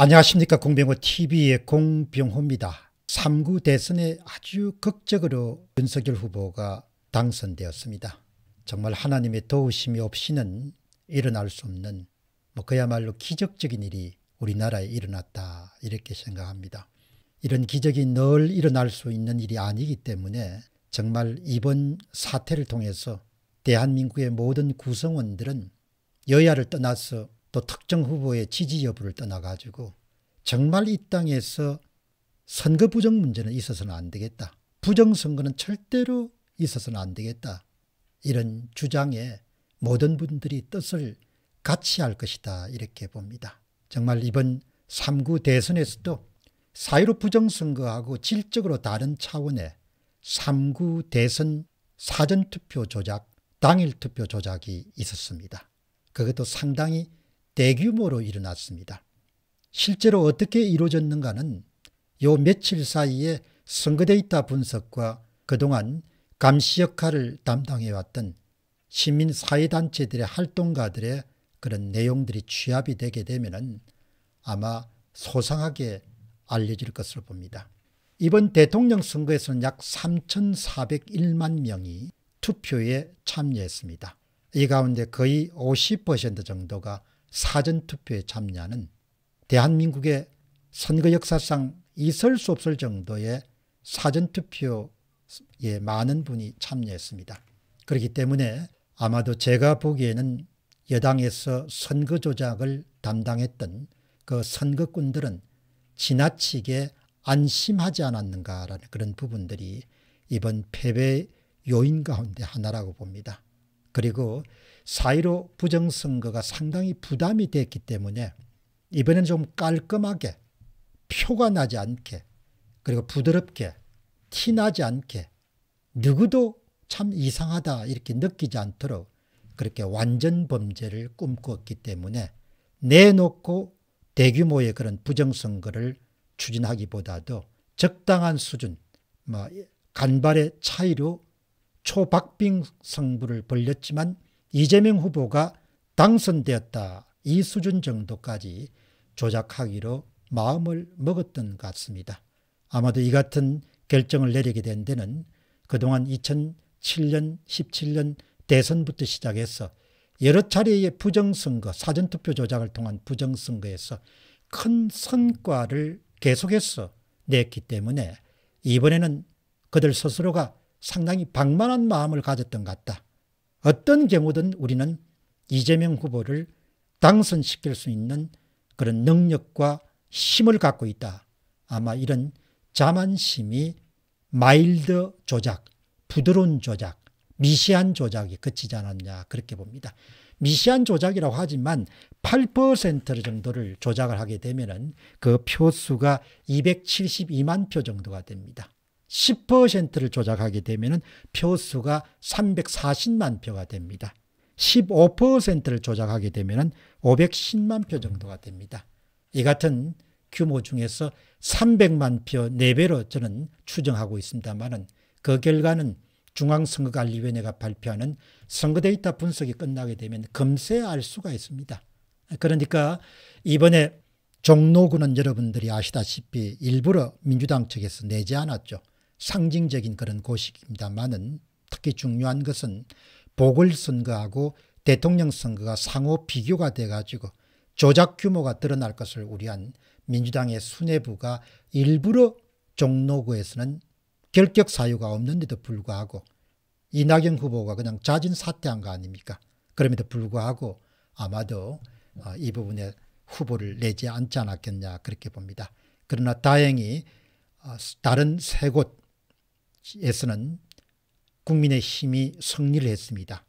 안녕하십니까 공병호TV의 공병호입니다. 3구 대선에 아주 극적으로 윤석열 후보가 당선되었습니다. 정말 하나님의 도우심이 없이는 일어날 수 없는 뭐 그야말로 기적적인 일이 우리나라에 일어났다 이렇게 생각합니다. 이런 기적이 늘 일어날 수 있는 일이 아니기 때문에 정말 이번 사태를 통해서 대한민국의 모든 구성원들은 여야를 떠나서 또 특정 후보의 지지 여부를 떠나가지고 정말 이 땅에서 선거 부정 문제는 있어서는 안 되겠다. 부정선거는 절대로 있어서는 안 되겠다. 이런 주장에 모든 분들이 뜻을 같이 할 것이다. 이렇게 봅니다. 정말 이번 3구 대선에서도 사유로 부정선거하고 질적으로 다른 차원의 3구 대선 사전투표 조작, 당일 투표 조작이 있었습니다. 그것도 상당히 대규모로 일어났습니다. 실제로 어떻게 이루어졌는가는 요 며칠 사이에 선거데이터 분석과 그동안 감시 역할을 담당해왔던 시민사회단체들의 활동가들의 그런 내용들이 취합이 되게 되면 아마 소상하게 알려질 것으로 봅니다. 이번 대통령 선거에서는 약 3,401만 명이 투표에 참여했습니다. 이 가운데 거의 50% 정도가 사전투표에 참여하는 대한민국의 선거 역사상 있을 수 없을 정도의 사전투표에 많은 분이 참여했습니다. 그렇기 때문에 아마도 제가 보기에는 여당에서 선거 조작을 담당했던 그 선거꾼들은 지나치게 안심하지 않았는가라는 그런 부분들이 이번 패배 요인 가운데 하나라고 봅니다. 그리고 사이로 부정선거가 상당히 부담이 됐기 때문에 이번엔 좀 깔끔하게 표가 나지 않게 그리고 부드럽게 티나지 않게 누구도 참 이상하다 이렇게 느끼지 않도록 그렇게 완전 범죄를 꿈꿨기 때문에 내놓고 대규모의 그런 부정선거를 추진하기보다도 적당한 수준, 뭐 간발의 차이로 초박빙 승부를 벌렸지만 이재명 후보가 당선되었다 이 수준 정도까지 조작하기로 마음을 먹었던 것 같습니다. 아마도 이 같은 결정을 내리게 된 데는 그동안 2007년 17년 대선부터 시작해서 여러 차례의 부정선거 사전투표 조작을 통한 부정선거에서 큰 성과를 계속해서 냈기 때문에 이번에는 그들 스스로가 상당히 방만한 마음을 가졌던 것 같다. 어떤 경우든 우리는 이재명 후보를 당선시킬 수 있는 그런 능력과 힘을 갖고 있다. 아마 이런 자만심이 마일드 조작, 부드러운 조작, 미시한 조작이 그치지 않았냐 그렇게 봅니다. 미시한 조작이라고 하지만 8% 정도를 조작을 하게 되면 그 표수가 272만 표 정도가 됩니다. 10%를 조작하게 되면 표수가 340만 표가 됩니다. 15%를 조작하게 되면 510만 표 정도가 됩니다. 이 같은 규모 중에서 300만 표 4배로 저는 추정하고 있습니다만 그 결과는 중앙선거관리위원회가 발표하는 선거 데이터 분석이 끝나게 되면 금세 알 수가 있습니다. 그러니까 이번에 종로구는 여러분들이 아시다시피 일부러 민주당 측에서 내지 않았죠. 상징적인 그런 곳입니다만은 특히 중요한 것은 보궐선거하고 대통령 선거가 상호 비교가 돼가지고 조작 규모가 드러날 것을 우려한 민주당의 수뇌부가 일부러 종로구에서는 결격 사유가 없는데도 불구하고 이낙연 후보가 그냥 자진 사퇴한 거 아닙니까? 그럼에도 불구하고 아마도 어, 이 부분에 후보를 내지 않지 않았겠냐 그렇게 봅니다. 그러나 다행히 어, 다른 세곳 에서는 국민의 힘이 승리를 했습니다.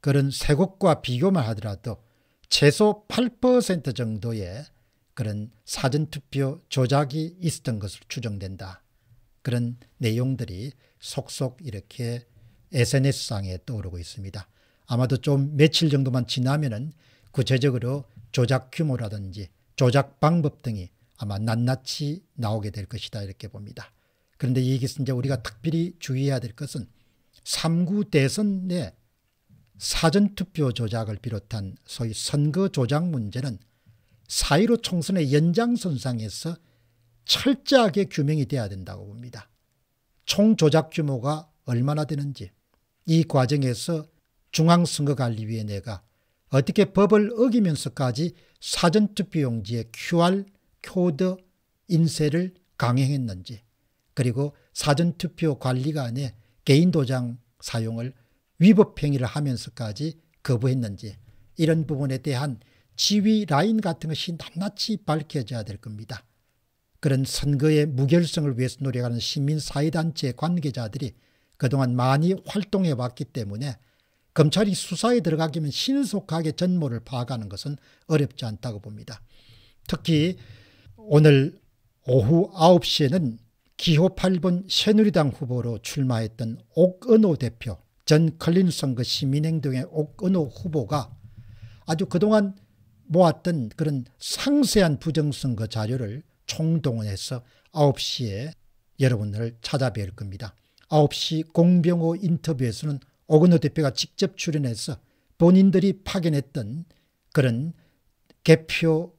그런 세국과 비교만 하더라도 최소 8% 정도의 그런 사전투표 조작이 있었던 것으로 추정된다. 그런 내용들이 속속 이렇게 SNS상에 떠오르고 있습니다. 아마도 좀 며칠 정도만 지나면은 구체적으로 조작 규모라든지 조작 방법 등이 아마 낱낱이 나오게 될 것이다 이렇게 봅니다. 그런데 여기서 이제 우리가 특별히 주의해야 될 것은 3구 대선 내 사전투표 조작을 비롯한 소위 선거 조작 문제는 사1로 총선의 연장선상에서 철저하게 규명이 돼야 된다고 봅니다. 총 조작 규모가 얼마나 되는지 이 과정에서 중앙선거관리위원회가 어떻게 법을 어기면서까지 사전투표용지에 QR 코드 인쇄를 강행했는지 그리고 사전투표 관리관의 가 개인도장 사용을 위법행위를 하면서까지 거부했는지 이런 부분에 대한 지휘 라인 같은 것이 낱낱이 밝혀져야 될 겁니다. 그런 선거의 무결성을 위해서 노력하는 시민사회단체 관계자들이 그동안 많이 활동해 왔기 때문에 검찰이 수사에 들어가기면 신속하게 전모를 파악하는 것은 어렵지 않다고 봅니다. 특히 오늘 오후 9시에는 기호 8번 새누리당 후보로 출마했던 옥은호 대표 전 클린선거 그 시민행동의 옥은호 후보가 아주 그동안 모았던 그런 상세한 부정선거 그 자료를 총동원해서 9시에 여러분을 찾아뵐 겁니다. 9시 공병호 인터뷰에서는 옥은호 대표가 직접 출연해서 본인들이 파견했던 그런 개표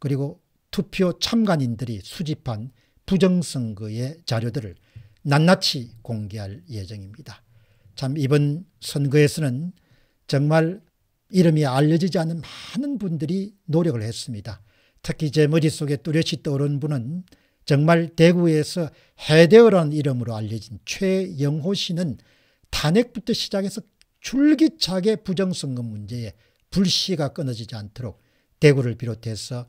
그리고 투표 참관인들이 수집한 부정선거의 자료들을 낱낱이 공개할 예정입니다. 참 이번 선거에서는 정말 이름이 알려지지 않은 많은 분들이 노력을 했습니다. 특히 제 머릿속에 뚜렷이 떠오른 분은 정말 대구에서 해대어라는 이름으로 알려진 최영호 씨는 탄핵부터 시작해서 줄기차게 부정선거 문제에 불씨가 끊어지지 않도록 대구를 비롯해서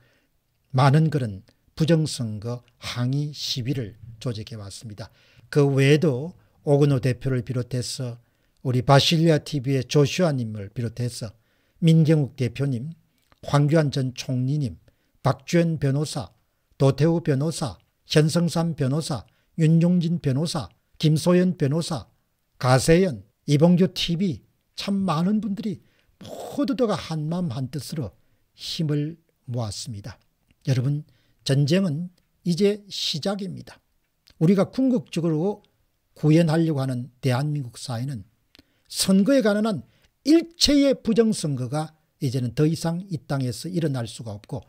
많은 그런 부정선거 항의 시위를 조직해 왔습니다. 그 외에도 오근호 대표를 비롯해서 우리 바실리아 TV의 조슈아님을 비롯해서 민경욱 대표님, 황교안 전 총리님, 박주현 변호사, 도태우 변호사, 현성삼 변호사, 윤용진 변호사, 김소연 변호사, 가세연, 이봉규 TV 참 많은 분들이 모두 가 한마음 한뜻으로 힘을 모았습니다. 여러분 전쟁은 이제 시작입니다. 우리가 궁극적으로 구현하려고 하는 대한민국 사회는 선거에 관한 일체의 부정선거가 이제는 더 이상 이 땅에서 일어날 수가 없고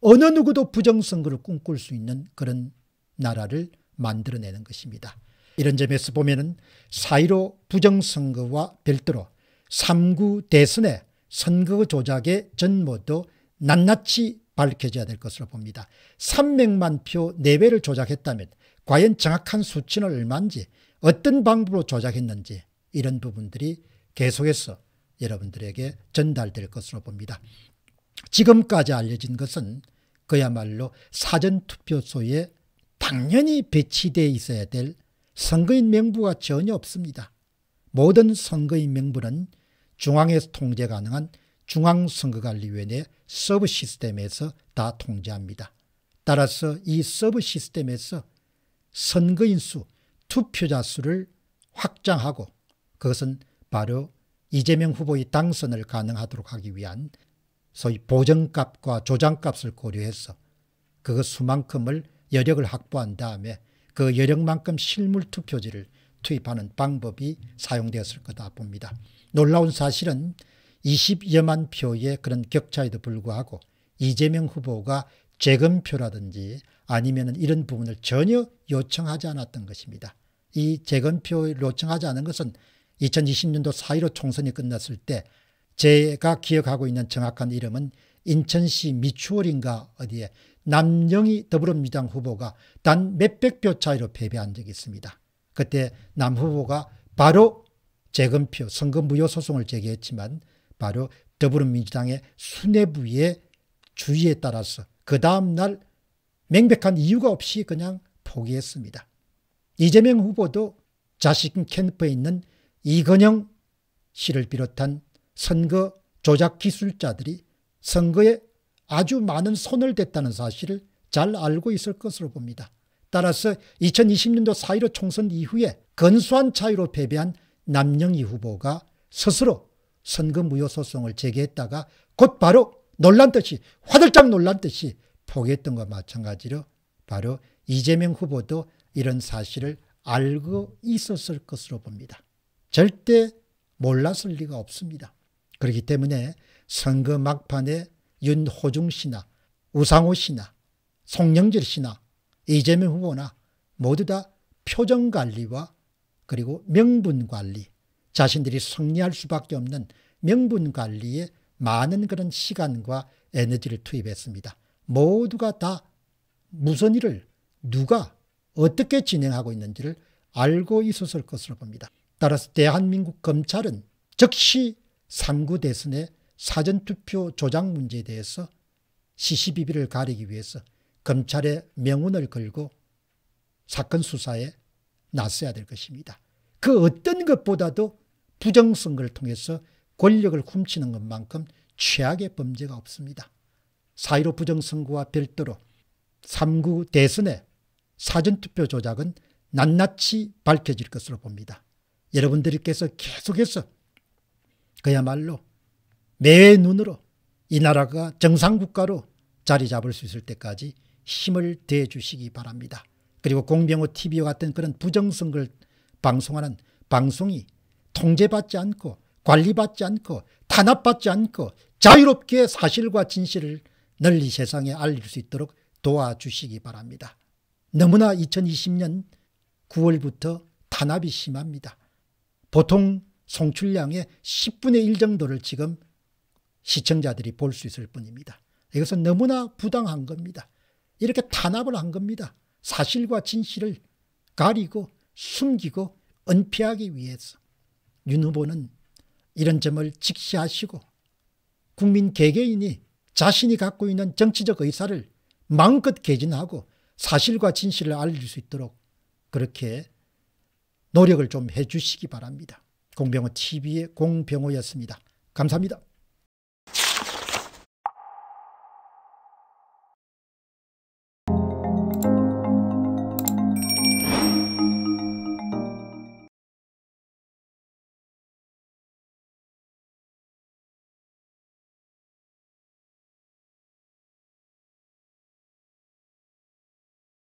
어느 누구도 부정선거를 꿈꿀 수 있는 그런 나라를 만들어내는 것입니다. 이런 점에서 보면 은4.15 부정선거와 별도로 3구 대선의 선거 조작의 전모도 낱낱이 밝혀져야 될 것으로 봅니다. 300만 표 내외를 네 조작했다면 과연 정확한 수치는 얼마인지 어떤 방법으로 조작했는지 이런 부분들이 계속해서 여러분들에게 전달될 것으로 봅니다. 지금까지 알려진 것은 그야말로 사전투표소에 당연히 배치되어 있어야 될 선거인 명부가 전혀 없습니다. 모든 선거인 명부는 중앙에서 통제 가능한 중앙선거관리위원회 서브 시스템에서 다 통제합니다. 따라서 이 서브 시스템에서 선거인 수, 투표자 수를 확장하고 그것은 바로 이재명 후보의 당선을 가능하도록 하기 위한 소위 보정값과 조장값을 고려해서 그 수만큼을 여력을 확보한 다음에 그 여력만큼 실물 투표지를 투입하는 방법이 사용되었을 거다 봅니다. 놀라운 사실은 20여만 표의 그런 격차에도 불구하고 이재명 후보가 재검표라든지 아니면 이런 부분을 전혀 요청하지 않았던 것입니다. 이 재검표를 요청하지 않은 것은 2020년도 4.15 총선이 끝났을 때 제가 기억하고 있는 정확한 이름은 인천시 미추홀인가 어디에 남영희 더불어민주당 후보가 단 몇백 표 차이로 패배한 적이 있습니다. 그때 남 후보가 바로 재검표 선거 무효 소송을 제기했지만 바로 더불어민주당의 수뇌부의 주의에 따라서 그 다음날 명백한 이유가 없이 그냥 포기했습니다. 이재명 후보도 자식 캠프에 있는 이건영 씨를 비롯한 선거 조작 기술자들이 선거에 아주 많은 손을 댔다는 사실을 잘 알고 있을 것으로 봅니다. 따라서 2020년도 4.15 총선 이후에 건수한 차이로 패배한 남영희 후보가 스스로 선거 무효소송을 제기했다가 곧바로 논란 듯이 화들짝 논란 듯이 포기했던 것 마찬가지로 바로 이재명 후보도 이런 사실을 알고 있었을 것으로 봅니다. 절대 몰랐을 리가 없습니다. 그렇기 때문에 선거 막판에 윤호중 씨나 우상호 씨나 송영길 씨나 이재명 후보나 모두 다 표정관리와 그리고 명분관리 자신들이 승리할 수밖에 없는 명분 관리에 많은 그런 시간과 에너지를 투입했습니다. 모두가 다 무슨 일을 누가 어떻게 진행하고 있는지를 알고 있었을 것으로 봅니다. 따라서 대한민국 검찰은 즉시 3구 대선의 사전투표 조작 문제에 대해서 시시비비를 가리기 위해서 검찰의 명운을 걸고 사건 수사에 나서야 될 것입니다. 그 어떤 것보다도 부정선거를 통해서 권력을 훔치는 것만큼 최악의 범죄가 없습니다. 사1로 부정선거와 별도로 3구 대선의 사전투표 조작은 낱낱이 밝혀질 것으로 봅니다. 여러분들께서 계속해서 그야말로 매의 눈으로 이 나라가 정상국가로 자리 잡을 수 있을 때까지 힘을 대주시기 바랍니다. 그리고 공병호 TV와 같은 그런 부정선거를 방송하는 방송이 통제받지 않고 관리받지 않고 탄압받지 않고 자유롭게 사실과 진실을 널리 세상에 알릴 수 있도록 도와주시기 바랍니다. 너무나 2020년 9월부터 탄압이 심합니다. 보통 송출량의 10분의 1 정도를 지금 시청자들이 볼 수 있을 뿐입니다. 이것은 너무나 부당한 겁니다. 이렇게 탄압을 한 겁니다. 사실과 진실을 가리고 숨기고 은폐하기 위해서. 윤 후보는 이런 점을 직시하시고 국민 개개인이 자신이 갖고 있는 정치적 의사를 마음껏 개진하고 사실과 진실을 알릴 수 있도록 그렇게 노력을 좀 해주시기 바랍니다. 공병호 TV의 공병호였습니다. 감사합니다.